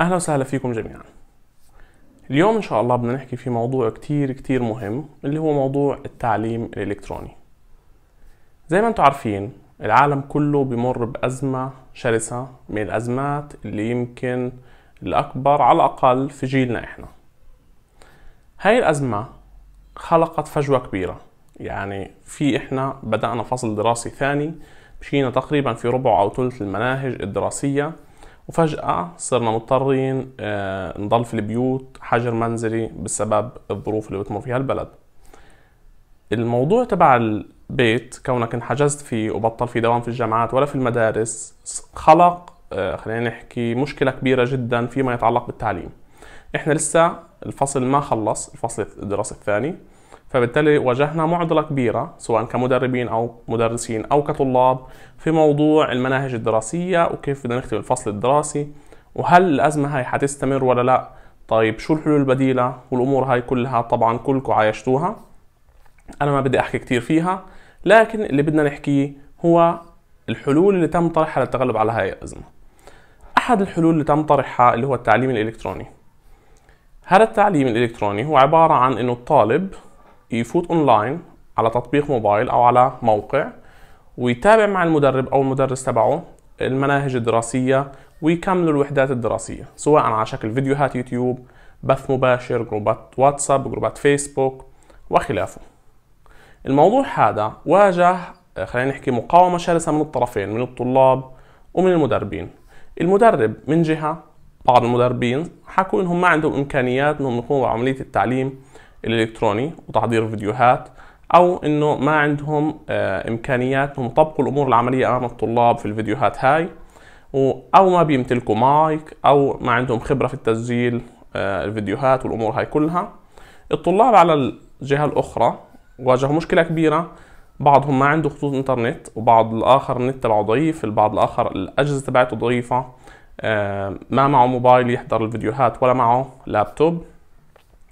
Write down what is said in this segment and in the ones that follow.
اهلا وسهلا فيكم جميعا اليوم ان شاء الله بدنا نحكي في موضوع كتير كتير مهم اللي هو موضوع التعليم الالكتروني زي ما انتم عارفين العالم كله بمر بأزمة شرسة من الأزمات اللي يمكن الأكبر على الأقل في جيلنا إحنا هاي الأزمة خلقت فجوة كبيرة يعني في إحنا بدأنا فصل دراسي ثاني مشينا تقريبا في ربع أو ثلث المناهج الدراسية وفجأة صرنا مضطرين آه، نضل في البيوت حجر منزلي بسبب الظروف اللي بتمر فيها البلد الموضوع تبع البيت كونك انحجزت فيه وبطل في دوام في الجامعات ولا في المدارس خلق آه، خلينا نحكي مشكلة كبيرة جدا فيما يتعلق بالتعليم احنا لسه الفصل ما خلص الفصل الدراسي الثاني فبالتالي واجهنا معضله كبيره سواء كمدربين او مدرسين او كطلاب في موضوع المناهج الدراسيه وكيف بدنا نختم الفصل الدراسي وهل الازمه هاي حتستمر ولا لا طيب شو الحلول البديله والامور هاي كلها طبعا كلكم عايشتوها انا ما بدي احكي كثير فيها لكن اللي بدنا نحكيه هو الحلول اللي تم طرحها للتغلب على هاي الازمه احد الحلول اللي تم طرحها اللي هو التعليم الالكتروني هذا التعليم الالكتروني هو عباره عن انه الطالب يفوت اونلاين على تطبيق موبايل او على موقع ويتابع مع المدرب او المدرس تبعه المناهج الدراسيه ويكملوا الوحدات الدراسيه سواء على شكل فيديوهات يوتيوب بث مباشر جروبات واتساب جروبات فيسبوك وخلافه الموضوع هذا واجه آه، خلينا نحكي مقاومة شرسة من الطرفين من الطلاب ومن المدربين المدرب من جهة بعض المدربين حكوا انهم ما عندهم امكانيات انهم يقوموا بعملية التعليم الالكتروني وتحضير فيديوهات او انه ما عندهم آه، امكانيات انهم يطبقوا الامور العمليه امام الطلاب في الفيديوهات هاي او ما بيمتلكوا مايك او ما عندهم خبره في التسجيل آه، الفيديوهات والامور هاي كلها الطلاب على الجهه الاخرى واجهوا مشكله كبيره بعضهم ما عنده خطوط انترنت وبعض الاخر النت تبعه ضعيف البعض الاخر الاجهزه تبعته ضعيفه آه، ما معه موبايل يحضر الفيديوهات ولا معه لابتوب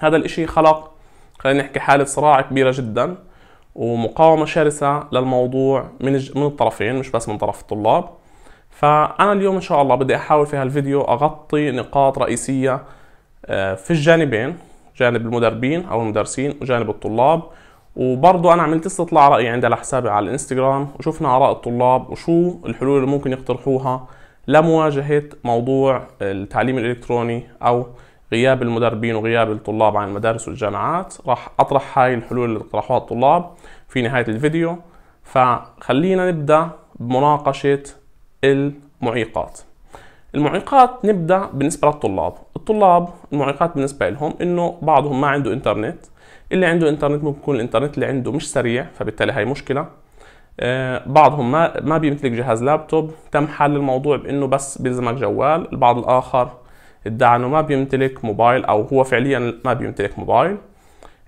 هذا الإشي خلق خلينا نحكي حالة صراع كبيرة جدا ومقاومة شرسة للموضوع من من الطرفين مش بس من طرف الطلاب فأنا اليوم إن شاء الله بدي أحاول في هالفيديو أغطي نقاط رئيسية آه، في الجانبين جانب المدربين أو المدرسين وجانب الطلاب وبرضه أنا عملت استطلاع رأي عندي على حسابي على الانستغرام وشفنا آراء الطلاب وشو الحلول اللي ممكن يقترحوها لمواجهة موضوع التعليم الإلكتروني أو غياب المدربين وغياب الطلاب عن المدارس والجامعات راح اطرح هاي الحلول اللي اقترحوها الطلاب في نهايه الفيديو فخلينا نبدا بمناقشه المعيقات المعيقات نبدا بالنسبه للطلاب الطلاب المعيقات بالنسبه لهم انه بعضهم ما عنده انترنت اللي عنده انترنت ممكن يكون الانترنت اللي عنده مش سريع فبالتالي هاي مشكله آه، بعضهم ما ما بيمتلك جهاز لابتوب تم حل الموضوع بانه بس بيلزمك جوال البعض الاخر ادعى انه ما بيمتلك موبايل او هو فعليا ما بيمتلك موبايل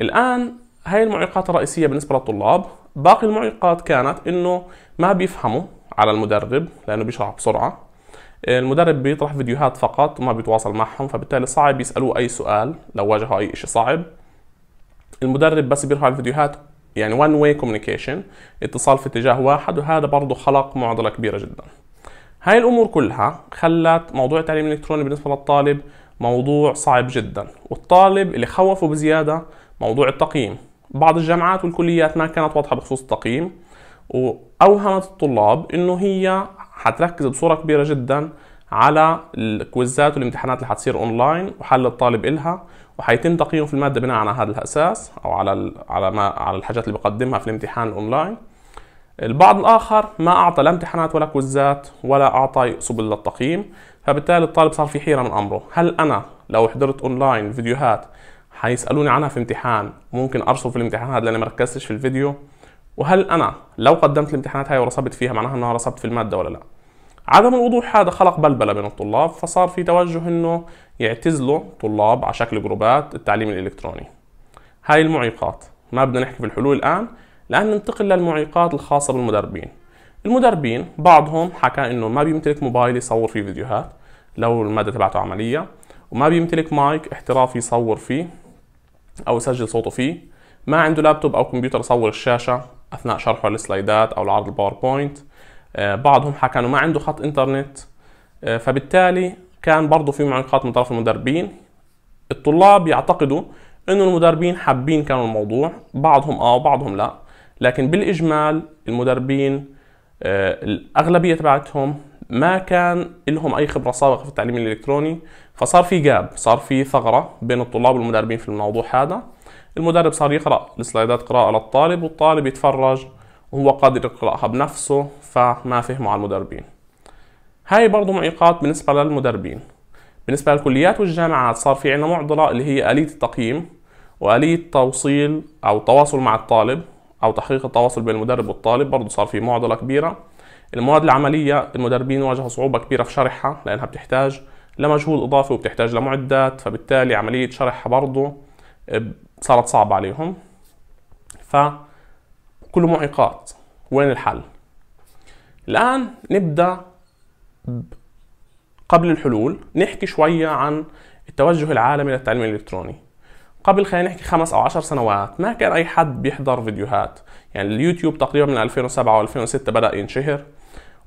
الان هاي المعيقات الرئيسيه بالنسبه للطلاب باقي المعيقات كانت انه ما بيفهموا على المدرب لانه بيشرح بسرعه المدرب بيطرح فيديوهات فقط وما بيتواصل معهم فبالتالي صعب يسالوه اي سؤال لو واجهوا اي اشي صعب المدرب بس بيرفع الفيديوهات يعني one way communication اتصال في اتجاه واحد وهذا برضه خلق معضله كبيره جدا هاي الامور كلها خلت موضوع التعليم الالكتروني بالنسبه للطالب موضوع صعب جدا والطالب اللي خوفه بزياده موضوع التقييم بعض الجامعات والكليات ما كانت واضحه بخصوص التقييم واوهمت الطلاب انه هي حتركز بصوره كبيره جدا على الكويزات والامتحانات اللي حتصير اونلاين وحل الطالب إلها وحيتم تقييمه في الماده بناء على هذا الاساس او على على ما على الحاجات اللي بقدمها في الامتحان اونلاين البعض الآخر ما أعطى لا امتحانات ولا كوزات ولا أعطى سبل للتقييم فبالتالي الطالب صار في حيرة من أمره هل أنا لو حضرت أونلاين فيديوهات حيسألوني عنها في امتحان ممكن أرصف في الامتحان هذا لأني مركزتش في الفيديو وهل أنا لو قدمت الامتحانات هاي ورسبت فيها معناها أنها رسبت في المادة ولا لا عدم الوضوح هذا خلق بلبله بين الطلاب فصار في توجه انه يعتزلوا طلاب على شكل جروبات التعليم الالكتروني هاي المعيقات ما بدنا نحكي في الحلول الان الآن ننتقل للمعيقات الخاصة بالمدربين المدربين بعضهم حكى انه ما بيمتلك موبايل يصور فيه فيديوهات لو المادة تبعته عملية وما بيمتلك مايك احترافي يصور فيه او يسجل صوته فيه ما عنده لابتوب او كمبيوتر يصور الشاشة اثناء شرحه للسلايدات او العرض الباوربوينت آه، بعضهم حكى انه ما عنده خط انترنت آه، فبالتالي كان برضه في معيقات من طرف المدربين الطلاب يعتقدوا انه المدربين حابين كانوا الموضوع بعضهم اه وبعضهم لا لكن بالاجمال المدربين آه، الاغلبيه تبعتهم ما كان لهم اي خبره سابقه في التعليم الالكتروني فصار في جاب صار في ثغره بين الطلاب والمدربين في الموضوع هذا المدرب صار يقرا السلايدات قراءه للطالب والطالب يتفرج وهو قادر يقراها بنفسه فما فهمه على المدربين هاي برضه معيقات بالنسبه للمدربين بالنسبه للكليات والجامعات صار في عندنا معضله اللي هي اليه التقييم واليه توصيل او التواصل مع الطالب او تحقيق التواصل بين المدرب والطالب برضه صار في معضله كبيره المواد العمليه المدربين واجهوا صعوبه كبيره في شرحها لانها بتحتاج لمجهود اضافي وبتحتاج لمعدات فبالتالي عمليه شرحها برضه آه، صارت صعبه عليهم ف كله معيقات وين الحل الان نبدا قبل الحلول نحكي شويه عن التوجه العالمي للتعليم الالكتروني قبل خلينا نحكي خمس او عشر سنوات ما كان اي حد بيحضر فيديوهات يعني اليوتيوب تقريبا من 2007 و2006 بدا ينشهر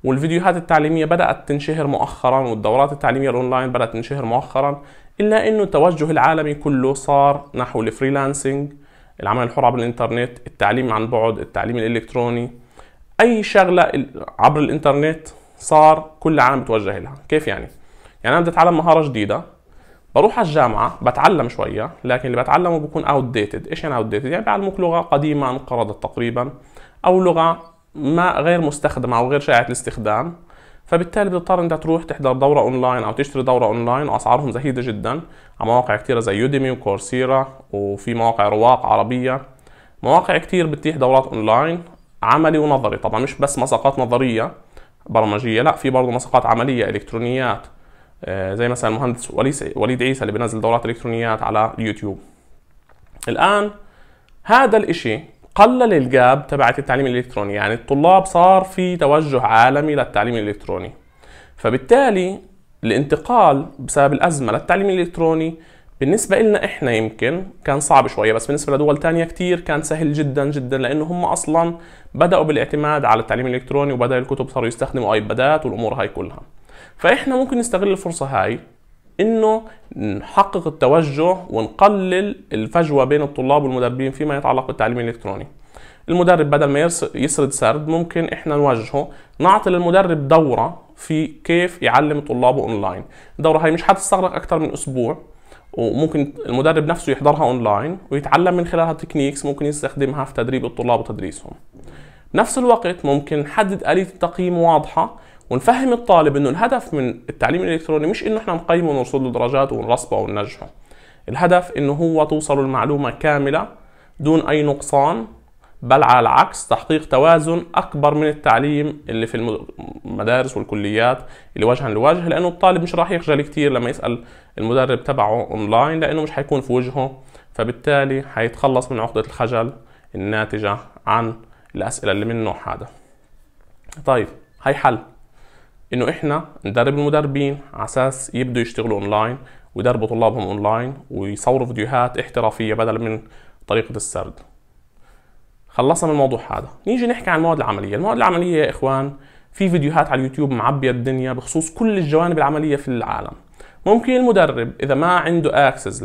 والفيديوهات التعليميه بدات تنشهر مؤخرا والدورات التعليميه الاونلاين بدات تنشهر مؤخرا الا انه التوجه العالمي كله صار نحو الفريلانسنج العمل الحر عبر الانترنت التعليم عن بعد التعليم الالكتروني اي شغله عبر الانترنت صار كل العالم بتوجه لها كيف يعني يعني انا بدي اتعلم مهاره جديده بروح على الجامعه بتعلم شويه لكن اللي بتعلمه بكون اوت ديتد ايش يعني اوت ديتد يعني بيعلموك لغه قديمه انقرضت تقريبا او لغه ما غير مستخدمه او غير شائعه الاستخدام فبالتالي بتضطر انت تروح تحضر دوره اونلاين او تشتري دوره اونلاين واسعارهم زهيده جدا على مواقع كثيره زي يوديمي وكورسيرا وفي مواقع رواق عربيه مواقع كثير بتتيح دورات اونلاين عملي ونظري طبعا مش بس مساقات نظريه برمجيه لا في برضه مساقات عمليه الكترونيات آه، زي مثلا المهندس وليد عيسى اللي بينزل دورات الكترونيات على اليوتيوب الان هذا الاشي قلل الجاب تبعت التعليم الالكتروني يعني الطلاب صار في توجه عالمي للتعليم الالكتروني فبالتالي الانتقال بسبب الازمه للتعليم الالكتروني بالنسبة لنا احنا يمكن كان صعب شوية بس بالنسبة لدول تانية كتير كان سهل جدا جدا لانه هم اصلا بدأوا بالاعتماد على التعليم الالكتروني وبدأ الكتب صاروا يستخدموا ايبادات والامور هاي كلها فاحنا ممكن نستغل الفرصه هاي انه نحقق التوجه ونقلل الفجوه بين الطلاب والمدربين فيما يتعلق بالتعليم الالكتروني المدرب بدل ما يسرد سرد ممكن احنا نوجهه نعطي للمدرب دوره في كيف يعلم طلابه اونلاين الدوره هاي مش حتستغرق اكثر من اسبوع وممكن المدرب نفسه يحضرها اونلاين ويتعلم من خلالها تكنيكس ممكن يستخدمها في تدريب الطلاب وتدريسهم نفس الوقت ممكن نحدد آلية التقييم واضحة ونفهم الطالب انه الهدف من التعليم الالكتروني مش انه احنا نقيمه ونرصد له درجات ونرصبه وننجحه الهدف انه هو توصل المعلومه كامله دون اي نقصان بل على العكس تحقيق توازن اكبر من التعليم اللي في المدارس والكليات اللي وجها لوجه لانه الطالب مش راح يخجل كثير لما يسال المدرب تبعه اونلاين لانه مش حيكون في وجهه فبالتالي حيتخلص من عقده الخجل الناتجه عن الاسئله اللي منه هذا طيب هاي حل انه احنا ندرب المدربين على اساس يبدوا يشتغلوا اونلاين ويدربوا طلابهم اونلاين ويصوروا فيديوهات احترافيه بدل من طريقه السرد خلصنا من الموضوع هذا نيجي نحكي عن المواد العمليه المواد العمليه يا اخوان في فيديوهات على اليوتيوب معبيه الدنيا بخصوص كل الجوانب العمليه في العالم ممكن المدرب اذا ما عنده اكسس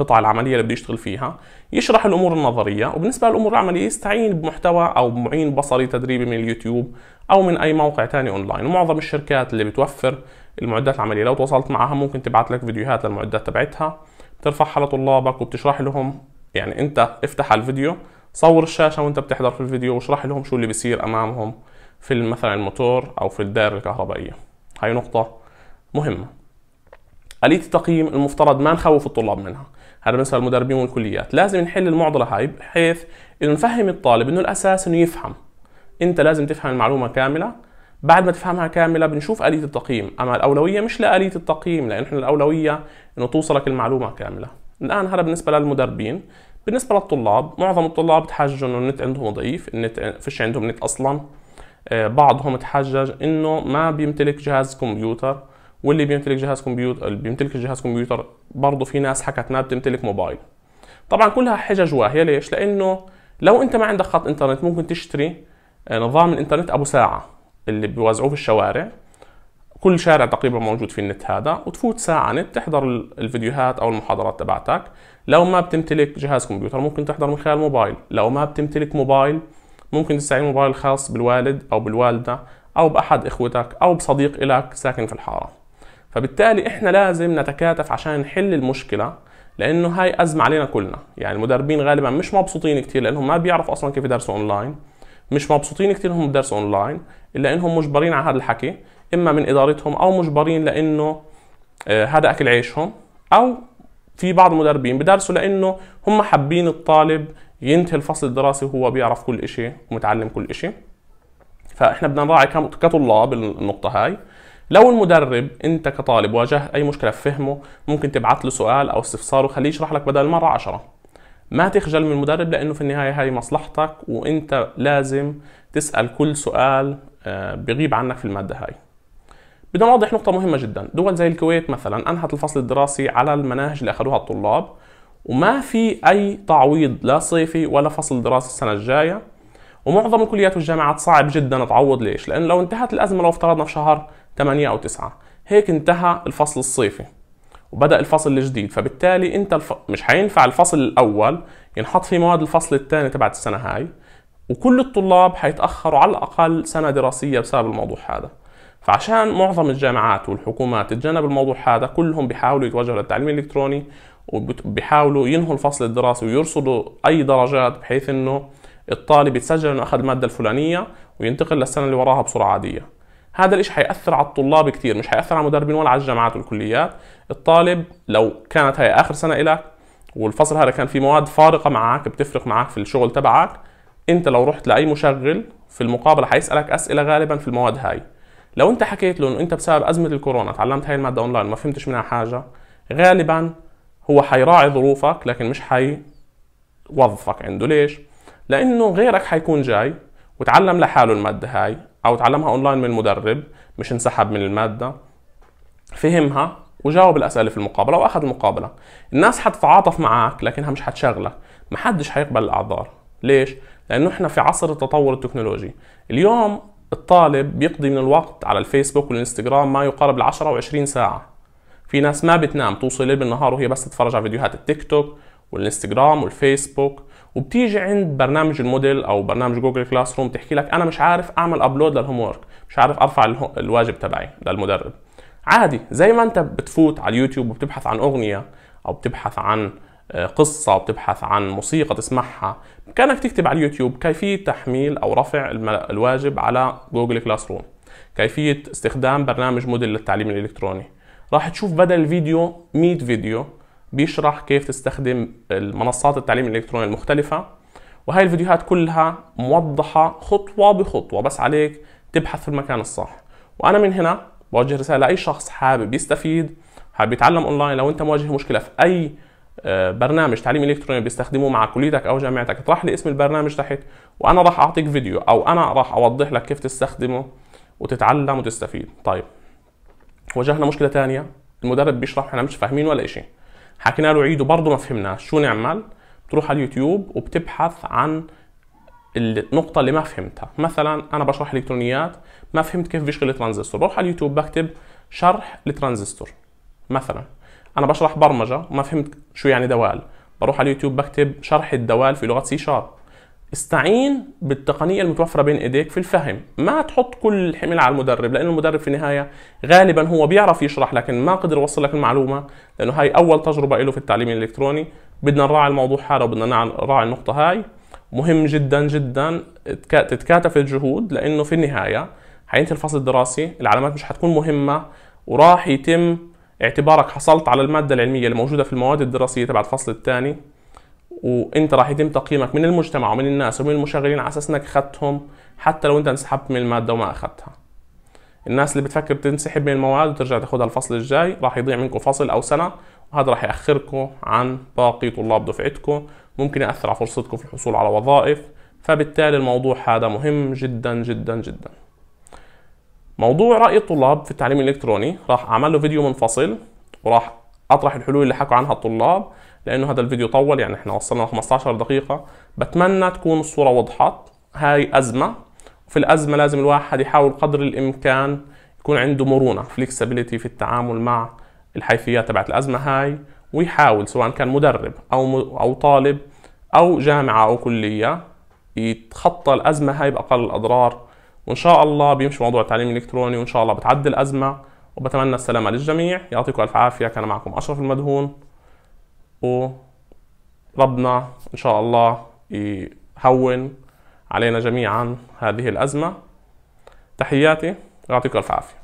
القطعه العمليه اللي بده يشتغل فيها يشرح الامور النظريه وبالنسبه للامور العمليه يستعين بمحتوى او بمعين بصري تدريبي من اليوتيوب او من اي موقع ثاني اونلاين ومعظم الشركات اللي بتوفر المعدات العمليه لو تواصلت معها ممكن تبعت لك فيديوهات للمعدات تبعتها بترفعها لطلابك وبتشرح لهم يعني انت افتح الفيديو صور الشاشه وانت بتحضر في الفيديو واشرح لهم شو اللي بيصير امامهم في مثلا الموتور او في الدائره الكهربائيه هاي نقطه مهمه آلية التقييم المفترض ما نخوف الطلاب منها هذا بالنسبه للمدربين والكليات لازم نحل المعضله هاي بحيث انه نفهم الطالب انه الاساس انه يفهم انت لازم تفهم المعلومه كامله بعد ما تفهمها كامله بنشوف اليه التقييم اما الاولويه مش لاليه التقييم لان احنا الاولويه انه توصلك المعلومه كامله الان هذا بالنسبه للمدربين بالنسبه للطلاب معظم الطلاب تحججوا انه النت عندهم ضعيف النت فيش عندهم نت اصلا آه، بعضهم تحجج انه ما بيمتلك جهاز كمبيوتر واللي بيمتلك جهاز كمبيوتر اللي بيمتلك جهاز كمبيوتر برضه في ناس حكت ما بتمتلك موبايل طبعا كلها حجج واهيه ليش لانه لو انت ما عندك خط انترنت ممكن تشتري آه، نظام الانترنت ابو ساعه اللي بيوزعوه في الشوارع كل شارع تقريبا موجود في النت هذا وتفوت ساعة نت تحضر الفيديوهات أو المحاضرات تبعتك لو ما بتمتلك جهاز كمبيوتر ممكن تحضر من خلال موبايل لو ما بتمتلك موبايل ممكن تستعين موبايل خاص بالوالد أو بالوالدة أو بأحد إخوتك أو بصديق إلك ساكن في الحارة فبالتالي احنا لازم نتكاتف عشان نحل المشكله لانه هاي ازمه علينا كلنا يعني المدربين غالبا مش مبسوطين كثير لانهم ما بيعرفوا اصلا كيف يدرسوا اونلاين مش مبسوطين كثير انهم بدرسوا اونلاين الا انهم مجبرين على هذا الحكي اما من ادارتهم او مجبرين لانه آه، هذا اكل عيشهم او في بعض المدربين بدرسوا لانه هم حابين الطالب ينتهي الفصل الدراسي وهو بيعرف كل شيء ومتعلم كل شيء فاحنا بدنا نراعي كطلاب النقطه هاي لو المدرب انت كطالب واجه اي مشكله في فهمه ممكن تبعث له سؤال او استفسار وخليه يشرح لك بدل مره عشرة ما تخجل من المدرب لانه في النهايه هاي مصلحتك وانت لازم تسال كل سؤال آه، بغيب عنك في الماده هاي بدنا نوضح نقطه مهمه جدا دول زي الكويت مثلا انهت الفصل الدراسي على المناهج اللي اخذوها الطلاب وما في اي تعويض لا صيفي ولا فصل دراسي السنه الجايه ومعظم الكليات والجامعات صعب جدا تعوض ليش؟ لانه لو انتهت الازمه لو افترضنا في شهر 8 أو 9 هيك انتهى الفصل الصيفي وبدأ الفصل الجديد فبالتالي أنت الف... مش حينفع الفصل الأول ينحط فيه مواد الفصل الثاني تبعت السنة هاي وكل الطلاب حيتأخروا على الأقل سنة دراسية بسبب الموضوع هذا فعشان معظم الجامعات والحكومات تتجنب الموضوع هذا كلهم بيحاولوا يتوجهوا للتعليم الإلكتروني وبيحاولوا ينهوا الفصل الدراسي ويرصدوا أي درجات بحيث أنه الطالب يتسجل أنه أخذ المادة الفلانية وينتقل للسنة اللي وراها بسرعة عادية هذا الشيء حيأثر على الطلاب كثير مش حيأثر على المدربين ولا على الجامعات والكليات الطالب لو كانت هي آخر سنة إلك والفصل هذا كان في مواد فارقة معك بتفرق معك في الشغل تبعك انت لو رحت لأي مشغل في المقابلة حيسألك أسئلة غالبا في المواد هاي لو انت حكيت له انه انت بسبب أزمة الكورونا تعلمت هاي المادة اونلاين وما فهمتش منها حاجة غالبا هو حيراعي ظروفك لكن مش حيوظفك عنده ليش؟ لانه غيرك حيكون جاي وتعلم لحاله المادة هاي أو تعلمها أونلاين من المدرب مش انسحب من المادة فهمها وجاوب الأسئلة في المقابلة وأخذ المقابلة الناس حتتعاطف معك لكنها مش حتشغلك حدش حيقبل الأعذار ليش؟ لأنه إحنا في عصر التطور التكنولوجي اليوم الطالب بيقضي من الوقت على الفيسبوك والانستغرام ما يقارب العشرة 10 و 20 ساعة في ناس ما بتنام توصل ليل بالنهار وهي بس تتفرج على فيديوهات التيك توك والانستغرام والفيسبوك وبتيجي عند برنامج الموديل او برنامج جوجل كلاس روم بتحكي لك انا مش عارف اعمل ابلود للهوم ورك مش عارف ارفع الواجب تبعي للمدرب عادي زي ما انت بتفوت على اليوتيوب وبتبحث عن اغنيه او بتبحث عن آه، قصة بتبحث عن موسيقى تسمعها بإمكانك تكتب على اليوتيوب كيفية تحميل أو رفع الواجب على جوجل كلاس روم كيفية استخدام برنامج موديل للتعليم الإلكتروني راح تشوف بدل الفيديو 100 فيديو بيشرح كيف تستخدم المنصات التعليم الالكتروني المختلفه وهي الفيديوهات كلها موضحه خطوه بخطوه بس عليك تبحث في المكان الصح وانا من هنا بوجه رساله لاي شخص حابب يستفيد حابب يتعلم اونلاين لو انت مواجه مشكله في اي آه، برنامج تعليم الكتروني بيستخدموه مع كليتك او جامعتك اطرح لي اسم البرنامج تحت وانا راح اعطيك فيديو او انا راح اوضح لك كيف تستخدمه وتتعلم وتستفيد طيب واجهنا مشكله ثانيه المدرب بيشرح احنا مش فاهمين ولا شيء حكينا له عيده برضه ما فهمناش شو نعمل بتروح على اليوتيوب وبتبحث عن النقطة اللي ما فهمتها مثلا أنا بشرح إلكترونيات ما فهمت كيف بيشغل الترانزستور بروح على اليوتيوب بكتب شرح الترانزستور مثلا أنا بشرح برمجة وما فهمت شو يعني دوال بروح على اليوتيوب بكتب شرح الدوال في لغة سي شارب استعين بالتقنية المتوفرة بين ايديك في الفهم ما تحط كل الحمل على المدرب لأن المدرب في النهاية غالبا هو بيعرف يشرح لكن ما قدر يوصل لك المعلومة لأنه هاي أول تجربة له في التعليم الإلكتروني بدنا نراعي الموضوع هذا وبدنا نراعي النقطة هاي مهم جدا جدا تتكاتف الجهود لأنه في النهاية حينتهي الفصل الدراسي العلامات مش حتكون مهمة وراح يتم اعتبارك حصلت على المادة العلمية الموجودة في المواد الدراسية تبع الفصل الثاني وانت راح يتم تقييمك من المجتمع ومن الناس ومن المشغلين على اساس انك اخذتهم حتى لو انت انسحبت من الماده وما اخذتها الناس اللي بتفكر تنسحب من المواد وترجع تاخذها الفصل الجاي راح يضيع منكم فصل او سنه وهذا راح ياخركم عن باقي طلاب دفعتكم ممكن ياثر على فرصتكم في الحصول على وظائف فبالتالي الموضوع هذا مهم جدا جدا جدا موضوع راي الطلاب في التعليم الالكتروني راح اعمل له فيديو منفصل وراح اطرح الحلول اللي حكوا عنها الطلاب لانه هذا الفيديو طول يعني احنا وصلنا ل 15 دقيقه بتمنى تكون الصوره وضحت هاي ازمه في الازمه لازم الواحد يحاول قدر الامكان يكون عنده مرونه فليكسبيليتي في التعامل مع الحيثيات تبعت الازمه هاي ويحاول سواء كان مدرب او او طالب او جامعه او كليه يتخطى الازمه هاي باقل الاضرار وان شاء الله بيمشي موضوع التعليم الالكتروني وان شاء الله بتعدي الازمه وبتمنى السلامه للجميع يعطيكم الف عافيه كان معكم اشرف المدهون وربنا إن شاء الله يهون علينا جميعا هذه الأزمة تحياتي يعطيكم ألف عافية